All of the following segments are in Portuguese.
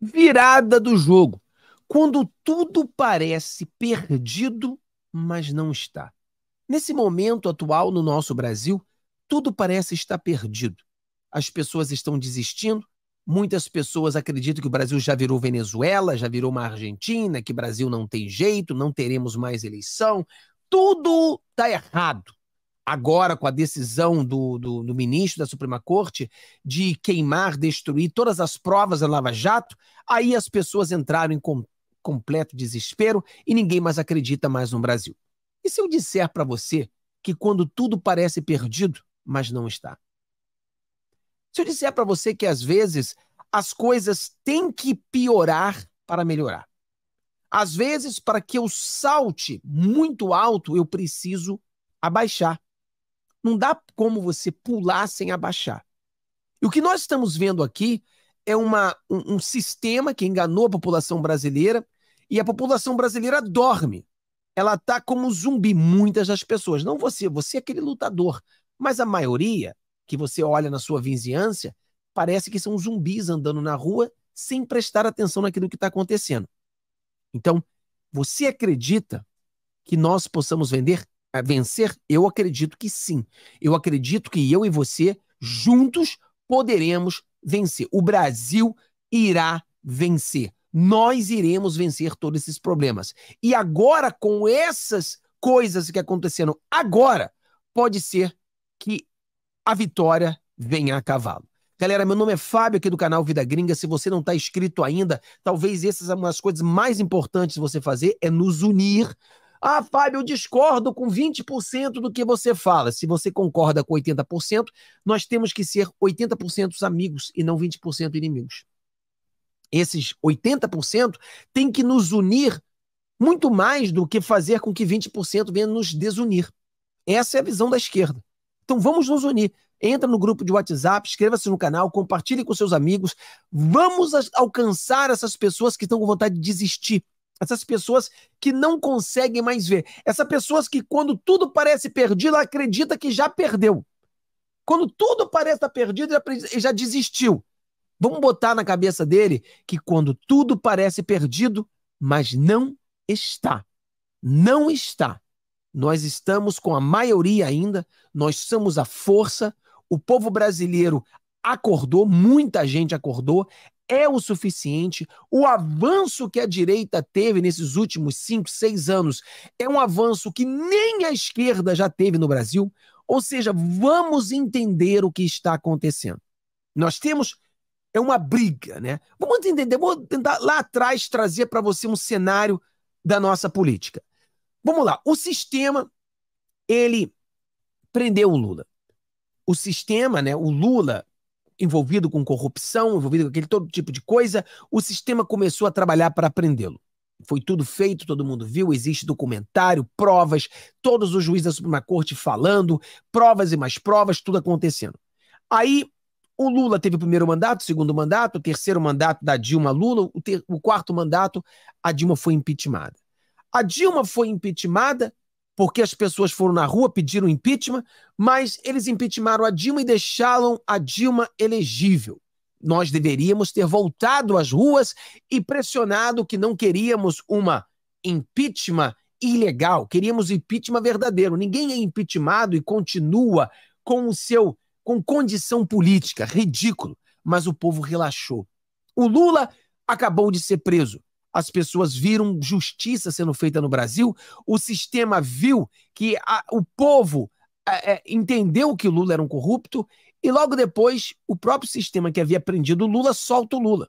virada do jogo, quando tudo parece perdido, mas não está. Nesse momento atual no nosso Brasil, tudo parece estar perdido. As pessoas estão desistindo, muitas pessoas acreditam que o Brasil já virou Venezuela, já virou uma Argentina, que o Brasil não tem jeito, não teremos mais eleição. Tudo está errado agora com a decisão do, do, do, ministro da Suprema Corte de queimar, destruir todas as provas da Lava Jato, aí as pessoas entraram em com, completo desespero e ninguém mais acredita mais no Brasil. E se eu disser para você que quando tudo parece perdido, mas não está? Se eu disser para você que às vezes as coisas têm que piorar para melhorar. Às vezes, para que eu salte muito alto, eu preciso abaixar. Não dá como você pular sem abaixar. E o que nós estamos vendo aqui é uma, um, um sistema que enganou a população brasileira e a população brasileira dorme. Ela está como zumbi, muitas das pessoas. Não você, você é aquele lutador. Mas a maioria que você olha na sua vizinhança parece que são zumbis andando na rua sem prestar atenção naquilo que está acontecendo. Então, você acredita que nós possamos vender vencer? Eu acredito que sim. Eu acredito que eu e você, juntos, poderemos vencer. O Brasil irá vencer. Nós iremos vencer todos esses problemas. E agora, com essas coisas que aconteceram agora, pode ser que a vitória venha a cavalo. Galera, meu nome é Fábio aqui do canal Vida Gringa. Se você não está inscrito ainda, talvez essas são uma das coisas mais importantes você fazer é nos unir ah, Fábio, eu discordo com 20% do que você fala. Se você concorda com 80%, nós temos que ser 80% amigos e não 20% inimigos. Esses 80% têm que nos unir muito mais do que fazer com que 20% venha nos desunir. Essa é a visão da esquerda. Então vamos nos unir. Entra no grupo de WhatsApp, inscreva-se no canal, compartilhe com seus amigos. Vamos alcançar essas pessoas que estão com vontade de desistir essas pessoas que não conseguem mais ver, essas pessoas que quando tudo parece perdido, ela acredita que já perdeu. Quando tudo parece estar perdido, ele já desistiu. Vamos botar na cabeça dele que quando tudo parece perdido, mas não está. Não está. Nós estamos com a maioria ainda, nós somos a força, o povo brasileiro acordou, muita gente acordou, é o suficiente. O avanço que a direita teve nesses últimos cinco, seis anos é um avanço que nem a esquerda já teve no Brasil. Ou seja, vamos entender o que está acontecendo. Nós temos é uma briga, né? Vamos entender, vou tentar lá atrás trazer para você um cenário da nossa política. Vamos lá, o sistema ele prendeu o Lula. O sistema, né, o Lula envolvido com corrupção, envolvido com aquele todo tipo de coisa, o sistema começou a trabalhar para prendê-lo. Foi tudo feito, todo mundo viu, existe documentário, provas, todos os juízes da Suprema Corte falando, provas e mais provas, tudo acontecendo. Aí o Lula teve o primeiro mandato, o segundo mandato, o terceiro mandato da Dilma Lula, o, ter, o quarto mandato, a Dilma foi impeachmentada. A Dilma foi impeachmentada porque as pessoas foram na rua pedir o impeachment, mas eles impeachmentaram a Dilma e deixaram a Dilma elegível. Nós deveríamos ter voltado às ruas e pressionado que não queríamos uma impeachment ilegal, queríamos impeachment verdadeiro. Ninguém é impeachmentado e continua com o seu com condição política, ridículo, mas o povo relaxou. O Lula acabou de ser preso as pessoas viram justiça sendo feita no Brasil, o sistema viu que a, o povo a, é, a, é, entendeu que o Lula era um corrupto e logo depois o próprio sistema que havia prendido o Lula solta o Lula.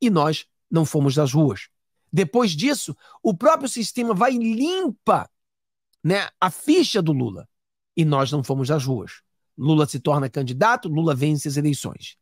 E nós não fomos das ruas. Depois disso, o próprio sistema vai e limpa né, a ficha do Lula. E nós não fomos das ruas. Lula se torna candidato, Lula vence as eleições.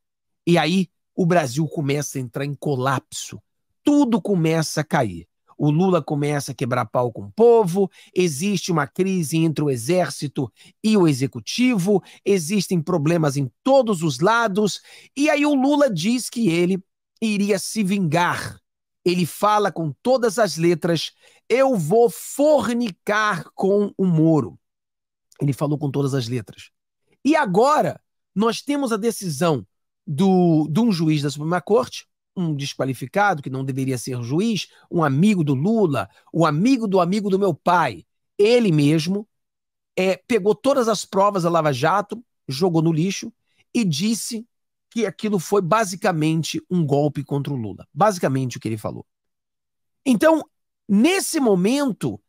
E aí o Brasil começa a entrar em colapso tudo começa a cair. O Lula começa a quebrar pau com o povo, existe uma crise entre o exército e o executivo, existem problemas em todos os lados, e aí o Lula diz que ele iria se vingar. Ele fala com todas as letras: eu vou fornicar com o Moro. Ele falou com todas as letras. E agora nós temos a decisão do, de um juiz da Suprema Corte um desqualificado, que não deveria ser juiz, um amigo do Lula, o um amigo do amigo do meu pai, ele mesmo, é, pegou todas as provas da Lava Jato, jogou no lixo e disse que aquilo foi basicamente um golpe contra o Lula. Basicamente o que ele falou. Então, nesse momento,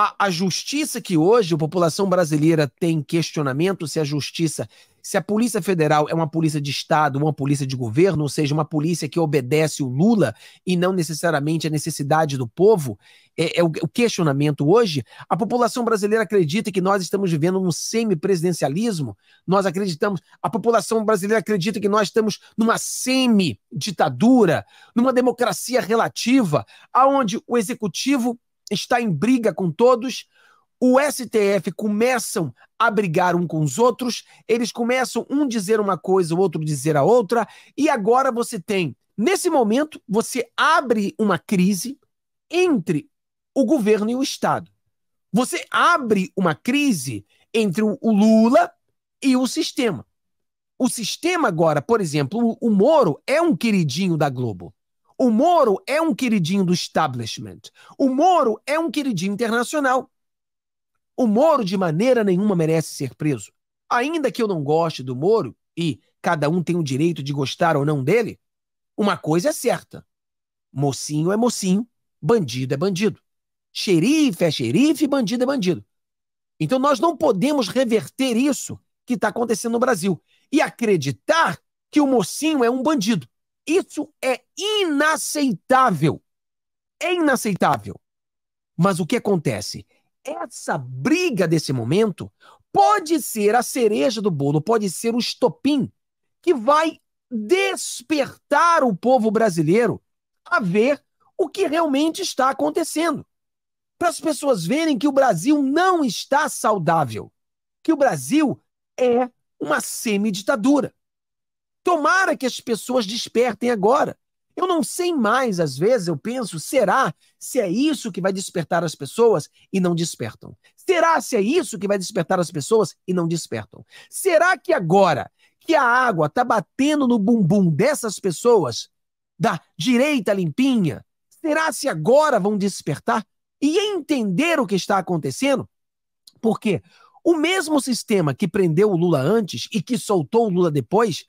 a, a justiça que hoje a população brasileira tem questionamento se a justiça, se a Polícia Federal é uma polícia de Estado, uma polícia de governo, ou seja, uma polícia que obedece o Lula e não necessariamente a necessidade do povo, é, é o, o questionamento hoje. A população brasileira acredita que nós estamos vivendo um semi-presidencialismo, nós acreditamos, a população brasileira acredita que nós estamos numa semi-ditadura, numa democracia relativa, aonde o executivo está em briga com todos, o STF começam a brigar um com os outros, eles começam um dizer uma coisa, o outro dizer a outra, e agora você tem, nesse momento, você abre uma crise entre o governo e o Estado. Você abre uma crise entre o Lula e o sistema. O sistema agora, por exemplo, o Moro é um queridinho da Globo. O Moro é um queridinho do establishment. O Moro é um queridinho internacional. O Moro, de maneira nenhuma, merece ser preso. Ainda que eu não goste do Moro, e cada um tem o direito de gostar ou não dele, uma coisa é certa: mocinho é mocinho, bandido é bandido. Xerife é xerife, bandido é bandido. Então nós não podemos reverter isso que está acontecendo no Brasil e acreditar que o mocinho é um bandido. Isso é inaceitável. É inaceitável. Mas o que acontece? Essa briga desse momento pode ser a cereja do bolo, pode ser o estopim que vai despertar o povo brasileiro a ver o que realmente está acontecendo. Para as pessoas verem que o Brasil não está saudável, que o Brasil é uma semiditadura. Tomara que as pessoas despertem agora. Eu não sei mais, às vezes eu penso, será se é isso que vai despertar as pessoas e não despertam? Será se é isso que vai despertar as pessoas e não despertam? Será que agora que a água está batendo no bumbum dessas pessoas, da direita limpinha, será se agora vão despertar e entender o que está acontecendo? Porque o mesmo sistema que prendeu o Lula antes e que soltou o Lula depois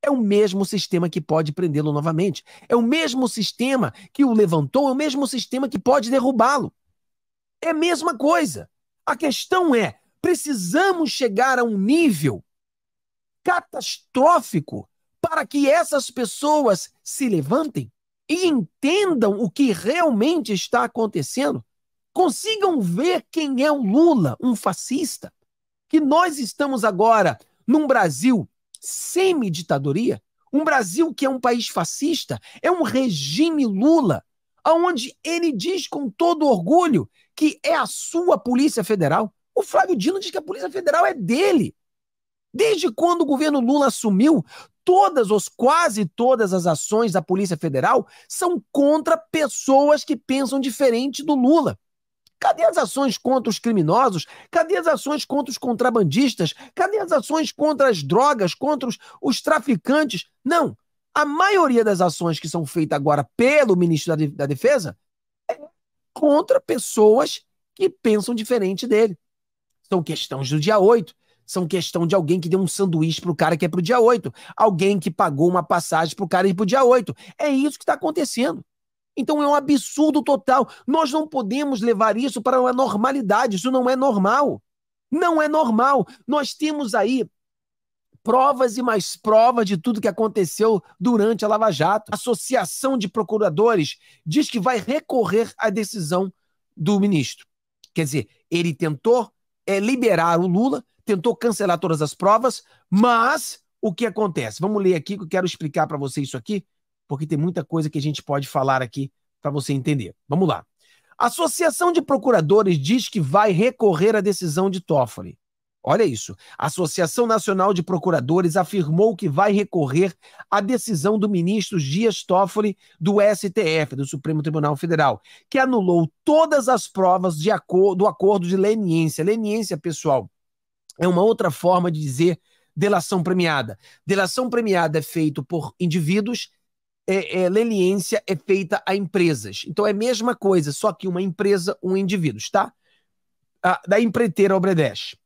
é o mesmo sistema que pode prendê-lo novamente. É o mesmo sistema que o levantou, é o mesmo sistema que pode derrubá-lo. É a mesma coisa. A questão é: precisamos chegar a um nível catastrófico para que essas pessoas se levantem e entendam o que realmente está acontecendo, consigam ver quem é o Lula, um fascista, que nós estamos agora num Brasil semi-ditadoria, um Brasil que é um país fascista, é um regime Lula, aonde ele diz com todo orgulho que é a sua Polícia Federal. O Flávio Dino diz que a Polícia Federal é dele. Desde quando o governo Lula assumiu, todas ou quase todas as ações da Polícia Federal são contra pessoas que pensam diferente do Lula. Cadê as ações contra os criminosos? Cadê as ações contra os contrabandistas? Cadê as ações contra as drogas, contra os, os traficantes? Não. A maioria das ações que são feitas agora pelo ministro da, da Defesa é contra pessoas que pensam diferente dele. São questões do dia 8 são questão de alguém que deu um sanduíche pro cara que é pro dia 8, alguém que pagou uma passagem pro cara ir pro dia 8. É isso que está acontecendo. Então é um absurdo total. Nós não podemos levar isso para uma normalidade. Isso não é normal. Não é normal. Nós temos aí provas e mais provas de tudo que aconteceu durante a Lava Jato. A Associação de Procuradores diz que vai recorrer à decisão do ministro. Quer dizer, ele tentou é, liberar o Lula, tentou cancelar todas as provas, mas o que acontece? Vamos ler aqui que eu quero explicar para você isso aqui porque tem muita coisa que a gente pode falar aqui para você entender. Vamos lá. A Associação de Procuradores diz que vai recorrer à decisão de Toffoli. Olha isso. A Associação Nacional de Procuradores afirmou que vai recorrer à decisão do ministro Dias Toffoli do STF, do Supremo Tribunal Federal, que anulou todas as provas de acor do acordo de leniência. Leniência, pessoal, é uma outra forma de dizer delação premiada. Delação premiada é feito por indivíduos é, é, leniência é feita a empresas. Então é a mesma coisa, só que uma empresa, um indivíduo, tá? da empreiteira Obredesh.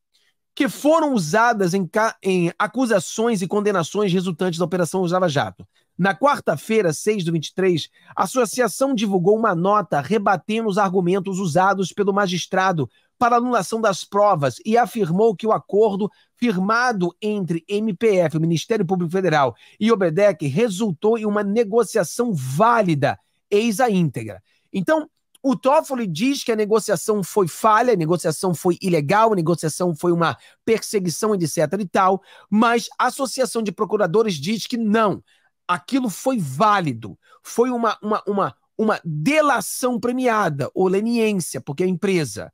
Que foram usadas em, em acusações e condenações resultantes da Operação Usava Jato. Na quarta-feira, 6 do 23, a associação divulgou uma nota rebatendo os argumentos usados pelo magistrado para anulação das provas e afirmou que o acordo firmado entre MPF, o Ministério Público Federal, e Obedec resultou em uma negociação válida, eis a íntegra. Então, o Toffoli diz que a negociação foi falha, a negociação foi ilegal, a negociação foi uma perseguição, etc e tal, mas a Associação de Procuradores diz que não, aquilo foi válido, foi uma, uma, uma, uma delação premiada, ou leniência, porque a empresa.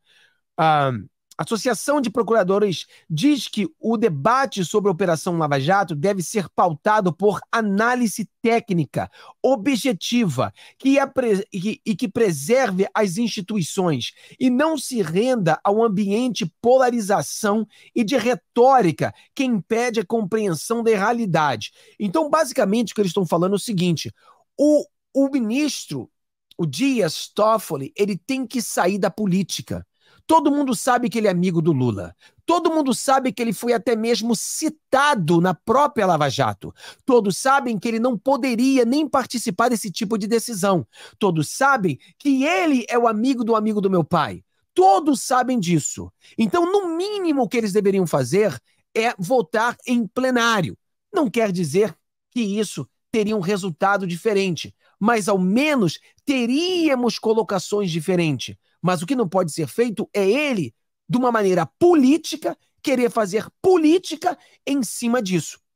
A Associação de Procuradores diz que o debate sobre a Operação Lava Jato deve ser pautado por análise técnica, objetiva que e que preserve as instituições e não se renda ao ambiente polarização e de retórica que impede a compreensão da realidade. Então, basicamente, o que eles estão falando é o seguinte: o, o ministro o Dias Toffoli, ele tem que sair da política. Todo mundo sabe que ele é amigo do Lula. Todo mundo sabe que ele foi até mesmo citado na própria Lava Jato. Todos sabem que ele não poderia nem participar desse tipo de decisão. Todos sabem que ele é o amigo do amigo do meu pai. Todos sabem disso. Então, no mínimo que eles deveriam fazer é votar em plenário. Não quer dizer que isso teria um resultado diferente, mas ao menos teríamos colocações diferentes. Mas o que não pode ser feito é ele, de uma maneira política, querer fazer política em cima disso.